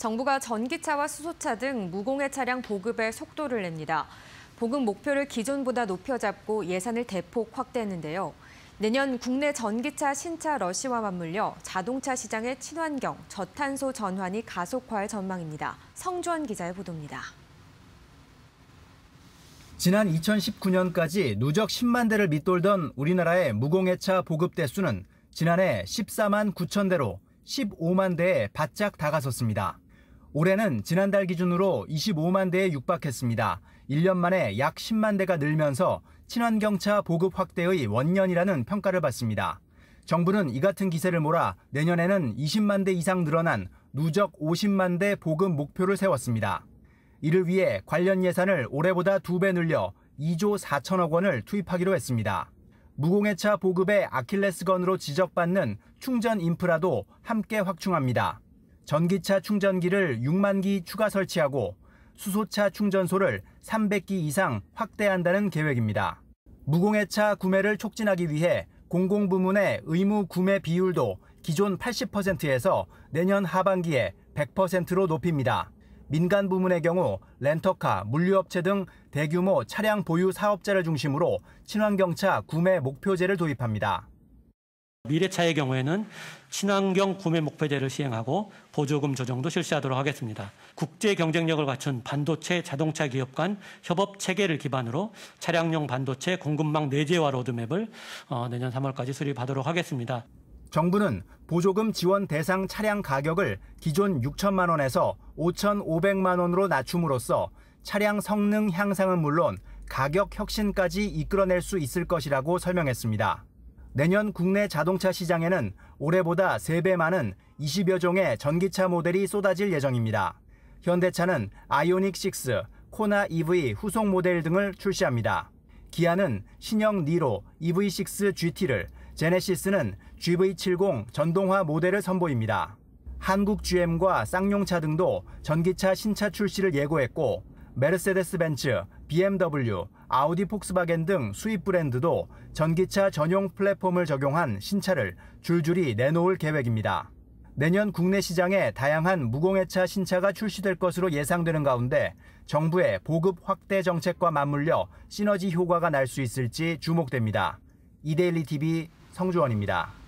정부가 전기차와 수소차 등 무공해 차량 보급에 속도를 냅니다. 보급 목표를 기존보다 높여잡고 예산을 대폭 확대했는데요. 내년 국내 전기차 신차 러시와 맞물려 자동차 시장의 친환경, 저탄소 전환이 가속화할 전망입니다. 성주원 기자의 보도입니다. 지난 2019년까지 누적 10만 대를 밑돌던 우리나라의 무공해차 보급 대수는 지난해 14만 9천 대로 15만 대에 바짝 다가섰습니다. 올해는 지난달 기준으로 25만 대에 육박했습니다. 1년 만에 약 10만 대가 늘면서 친환경차 보급 확대의 원년이라는 평가를 받습니다. 정부는 이 같은 기세를 몰아 내년에는 20만 대 이상 늘어난 누적 50만 대 보급 목표를 세웠습니다. 이를 위해 관련 예산을 올해보다 2배 늘려 2조 4천억 원을 투입하기로 했습니다. 무공해차 보급의 아킬레스건으로 지적받는 충전 인프라도 함께 확충합니다. 전기차 충전기를 6만 기 추가 설치하고 수소차 충전소를 300기 이상 확대한다는 계획입니다. 무공해차 구매를 촉진하기 위해 공공부문의 의무 구매 비율도 기존 80%에서 내년 하반기에 100%로 높입니다. 민간 부문의 경우 렌터카, 물류업체 등 대규모 차량 보유 사업자를 중심으로 친환경차 구매 목표제를 도입합니다. 미래차의 경우에는 친환경 구매 목표제를 시행하고 보조금 조정도 실시하도록 하겠습니다. 국제 경쟁력을 갖춘 반도체 자동차 기업 간 협업 체계를 기반으로 차량용 반도체 공급망 내재화 로드맵을 어, 내년 3월까지 수립하도록 하겠습니다. 정부는 보조금 지원 대상 차량 가격을 기존 6천만 원에서 5,500만 원으로 낮춤으로써 차량 성능 향상은 물론 가격 혁신까지 이끌어낼 수 있을 것이라고 설명했습니다. 내년 국내 자동차 시장에는 올해보다 3배 많은 20여 종의 전기차 모델이 쏟아질 예정입니다. 현대차는 아이오닉 6, 코나 EV 후속 모델 등을 출시합니다. 기아는 신형 니로 EV6 GT를, 제네시스는 GV70 전동화 모델을 선보입니다. 한국 GM과 쌍용차 등도 전기차 신차 출시를 예고했고 메르세데스 벤츠, BMW, 아우디, 폭스바겐 등 수입 브랜드도 전기차 전용 플랫폼을 적용한 신차를 줄줄이 내놓을 계획입니다. 내년 국내 시장에 다양한 무공해차 신차가 출시될 것으로 예상되는 가운데 정부의 보급 확대 정책과 맞물려 시너지 효과가 날 수 있을지 주목됩니다. 이데일리 TV 성주원입니다.